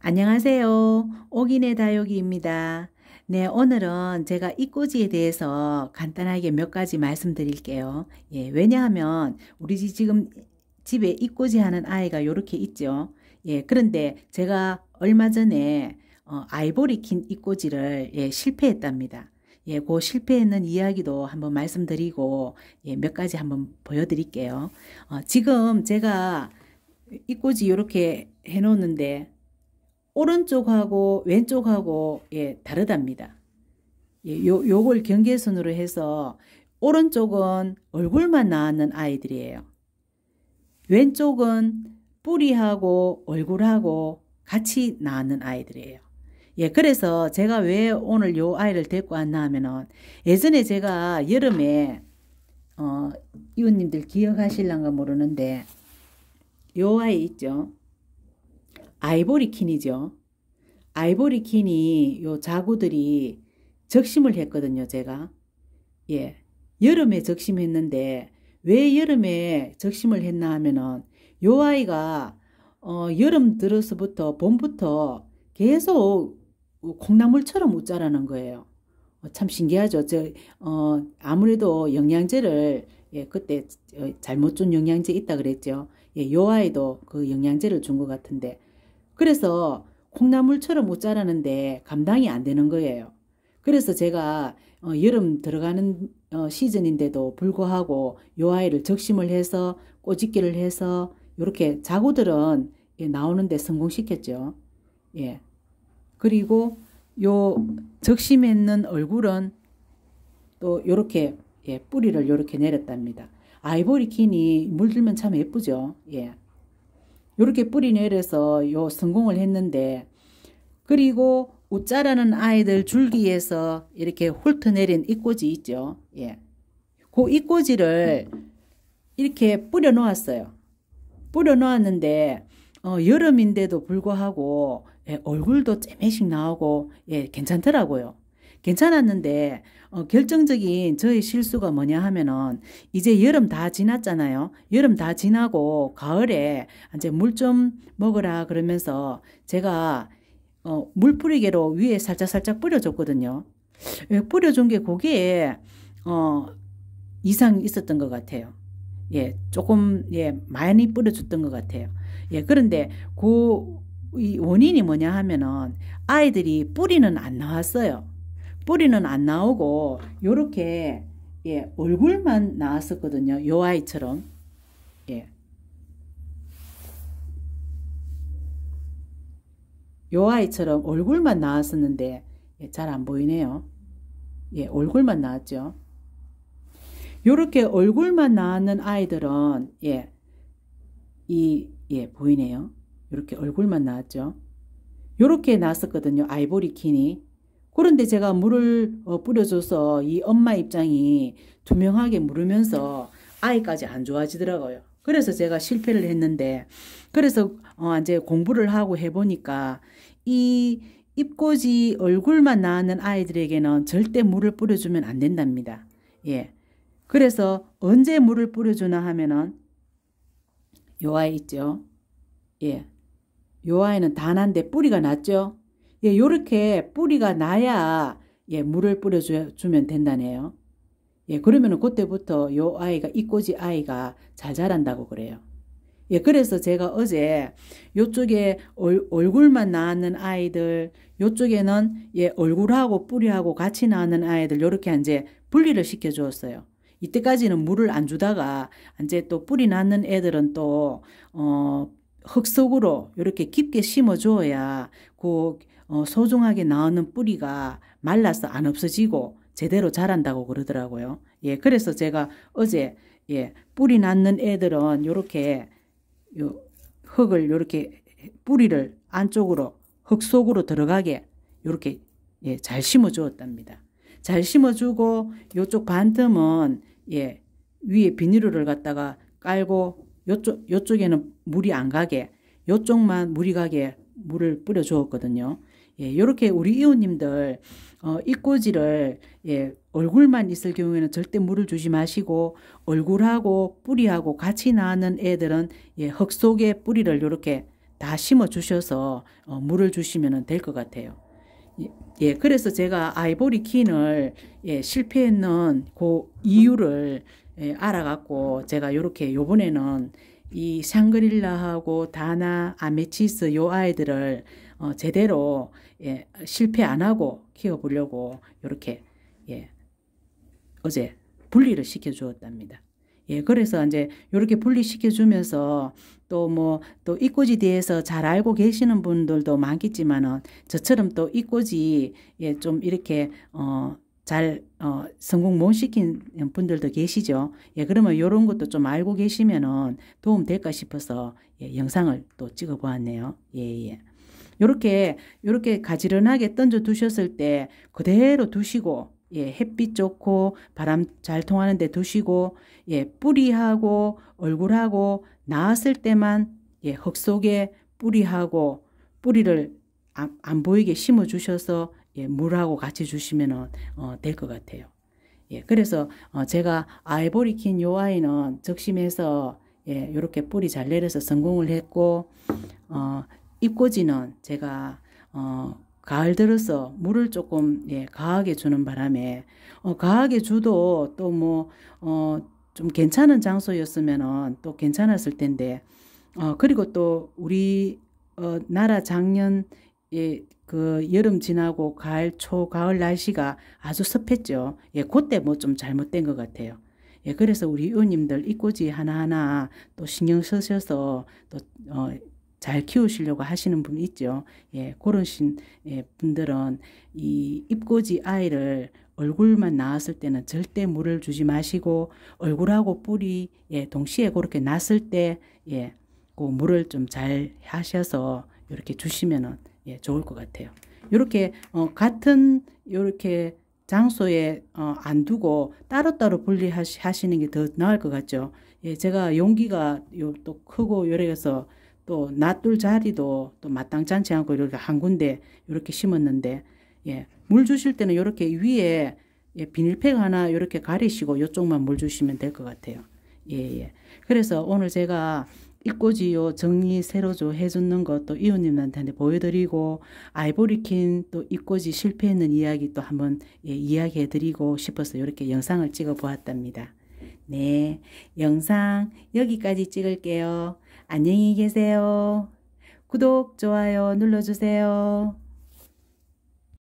안녕하세요. 옥인의 다육이입니다. 네, 오늘은 제가 이꼬지에 대해서 간단하게 몇 가지 말씀드릴게요. 예, 왜냐하면 우리 지금 집에 이꼬지 하는 아이가 이렇게 있죠. 예, 그런데 제가 얼마 전에 어, 아이보리 킨 이꼬지를 예, 실패했답니다. 예, 그 실패했는 이야기도 한번 말씀드리고 예, 몇 가지 한번 보여드릴게요. 어, 지금 제가 이꼬지 이렇게 해놓는데 오른쪽하고 왼쪽하고 예, 다르답니다. 예, 요, 요걸 경계선으로 해서 오른쪽은 얼굴만 나왔는 아이들이에요. 왼쪽은 뿌리하고 얼굴하고 같이 나왔는 아이들이에요. 예, 그래서 제가 왜 오늘 요 아이를 데리고 왔나 하면은 예전에 제가 여름에 어, 이웃님들 기억하실랑가 모르는데 요 아이 있죠. 아이보리킨이죠. 아이보리킨이 요 자구들이 적심을 했거든요, 제가. 예. 여름에 적심했는데 왜 여름에 적심을 했나 하면은 요 아이가 어, 여름 들어서부터 봄부터 계속 콩나물처럼 웃자라는 거예요. 어, 참 신기하죠. 저, 어, 아무래도 영양제를 예, 그때 잘못 준 영양제 있다 그랬죠. 예, 요 아이도 그 영양제를 준 것 같은데 그래서 콩나물처럼 못 자라는데 감당이 안 되는 거예요. 그래서 제가 어, 여름 들어가는 어, 시즌인데도 불구하고 요 아이를 적심을 해서 꼬집기를 해서 이렇게 자구들은 예, 나오는데 성공시켰죠. 예. 그리고 요 적심했는 얼굴은 또 요렇게 예, 뿌리를 요렇게 내렸답니다. 아이보리킨이 물들면 참 예쁘죠. 예. 이렇게 뿌리 내려서 요 성공을 했는데 그리고 웃자라는 아이들 줄기에서 이렇게 훑어내린 잇꽂이 있죠. 예. 그 잇꼬지를 이렇게 뿌려 놓았어요. 뿌려 놓았는데 어, 여름인데도 불구하고 예, 얼굴도 쨈매씩 나오고 예, 괜찮더라고요. 괜찮았는데 어, 결정적인 저의 실수가 뭐냐 하면은 이제 여름 다 지났잖아요. 여름 다 지나고 가을에 이제 물 좀 먹으라 그러면서 제가 어, 물뿌리개로 위에 살짝살짝 뿌려줬거든요. 예, 뿌려준 게 그게 어, 이상 있었던 것 같아요. 예, 조금 예, 많이 뿌려줬던 것 같아요. 예, 그런데 그 원인이 뭐냐 하면은 아이들이 뿌리는 안 나왔어요. 뿌리는 안 나오고 요렇게 예, 얼굴만 나왔었거든요. 요 아이처럼. 예. 요 아이처럼 얼굴만 나왔었는데 예, 잘 안 보이네요. 예, 얼굴만 나왔죠. 요렇게 얼굴만 나왔는 아이들은 예, 이, 예, 보이네요. 요렇게 얼굴만 나왔죠. 요렇게 나왔었거든요. 아이보리 키니. 그런데 제가 물을 어, 뿌려줘서 이 엄마 입장이 투명하게 물으면서 아이까지 안 좋아지더라고요. 그래서 제가 실패를 했는데 그래서 어 이제 공부를 하고 해보니까 이 입꼬지 얼굴만 나는 아이들에게는 절대 물을 뿌려주면 안 된답니다. 예. 그래서 언제 물을 뿌려주나 하면은 요 아이 있죠. 예. 요 아이는 단한데 뿌리가 났죠. 예, 요렇게 뿌리가 나야 예, 물을 뿌려주면 된다네요. 예, 그러면은 그때부터 요 아이가, 이 꼬지 아이가 잘 자란다고 그래요. 예, 그래서 제가 어제 요쪽에 얼, 얼굴만 나는 아이들, 요쪽에는 예, 얼굴하고 뿌리하고 같이 나는 아이들, 요렇게 이제 분리를 시켜 주었어요. 이때까지는 물을 안 주다가 이제 또 뿌리 낳는 애들은 또, 어, 흙 속으로 이렇게 깊게 심어 줘야 그 어, 소중하게 나오는 뿌리가 말라서 안 없어지고 제대로 자란다고 그러더라고요. 예, 그래서 제가 어제 예, 뿌리 낳는 애들은 요렇게 요 흙을 요렇게 뿌리를 안쪽으로 흙 속으로 들어가게 요렇게 예, 잘 심어 주었답니다. 잘 심어 주고 요쪽 반틈은 예, 위에 비닐을 갖다가 깔고 요쪽 요쪽에는 물이 안 가게 요쪽만 물이 가게 물을 뿌려 주었거든요. 예, 요렇게 우리 이웃님들 어, 입꼬지를 예, 얼굴만 있을 경우에는 절대 물을 주지 마시고 얼굴하고 뿌리하고 같이 나는 애들은 예, 흙 속에 뿌리를 요렇게 다 심어 주셔서 어, 물을 주시면 될 것 같아요. 예, 예, 그래서 제가 아이보리 킨을 예, 실패했는 그 이유를 예, 알아갖고 제가 요렇게 요번에는 이 샹그릴라하고 다나 아메치스 요 아이들을 어, 제대로 예, 실패 안 하고 키워보려고 이렇게 예, 어제 분리를 시켜주었답니다. 예, 그래서 이제 이렇게 분리시켜주면서 또 뭐 또 이꼬지 대해서 잘 알고 계시는 분들도 많겠지만은 저처럼 또 이꼬지 예, 좀 이렇게 어, 잘 어, 성공 못 시킨 분들도 계시죠. 예, 그러면 이런 것도 좀 알고 계시면은 도움 될까 싶어서 예, 영상을 또 찍어 보았네요. 예, 예. 요렇게 요렇게 가지런하게 던져 두셨을 때 그대로 두시고 예, 햇빛 좋고 바람 잘 통하는 데 두시고 예, 뿌리하고 얼굴하고 나왔을 때만 예, 흙 속에 뿌리하고 뿌리를 안, 안 보이게 심어 주셔서 예, 물하고 같이 주시면 은 어, 될 것 같아요. 예, 그래서 어, 제가 아이보리킨 요 아이는 적심해서 예, 요렇게 뿌리 잘 내려서 성공을 했고 어, 잎꽂이는 제가 어, 가을 들어서 물을 조금 예, 가하게 주는 바람에 어, 가하게 주도 또 뭐좀 어, 괜찮은 장소였으면은 또 괜찮았을 텐데 어, 그리고 또 우리 어, 나라 작년 예, 그 여름 지나고 가을 초 가을 날씨가 아주 습했죠 예, 그때 뭐 좀 잘못된 것 같아요. 예, 그래서 우리 의원님들 이꼬지 하나하나 또 신경 쓰셔서 또 어, 잘 키우시려고 하시는 분 있죠. 예, 그런 신, 예, 분들은 이 입꼬지 아이를 얼굴만 나왔을 때는 절대 물을 주지 마시고 얼굴하고 뿌리 예, 동시에 그렇게 났을 때 예, 그 물을 좀 잘 하셔서 이렇게 주시면은 예, 좋을 것 같아요. 이렇게 어, 같은 이렇게 장소에 어, 안 두고 따로따로 분리하시는 게 더 나을 것 같죠. 예, 제가 용기가 요 또 크고 요래서 또 놔둘 자리도 또 마땅찮지 않고 이렇게 한 군데 이렇게 심었는데 예, 물 주실 때는 이렇게 위에 예, 비닐팩 하나 이렇게 가리시고 이쪽만 물 주시면 될 것 같아요. 예, 예. 그래서 오늘 제가 입꼬지요 정리 세로조 해주는 것도 이웃님한테 보여드리고 아이보리킨 또 입꼬지 실패했는 이야기 또 한번 예, 이야기해드리고 싶어서 이렇게 영상을 찍어 보았답니다. 네, 영상 여기까지 찍을게요. 안녕히 계세요. 구독, 좋아요 눌러주세요.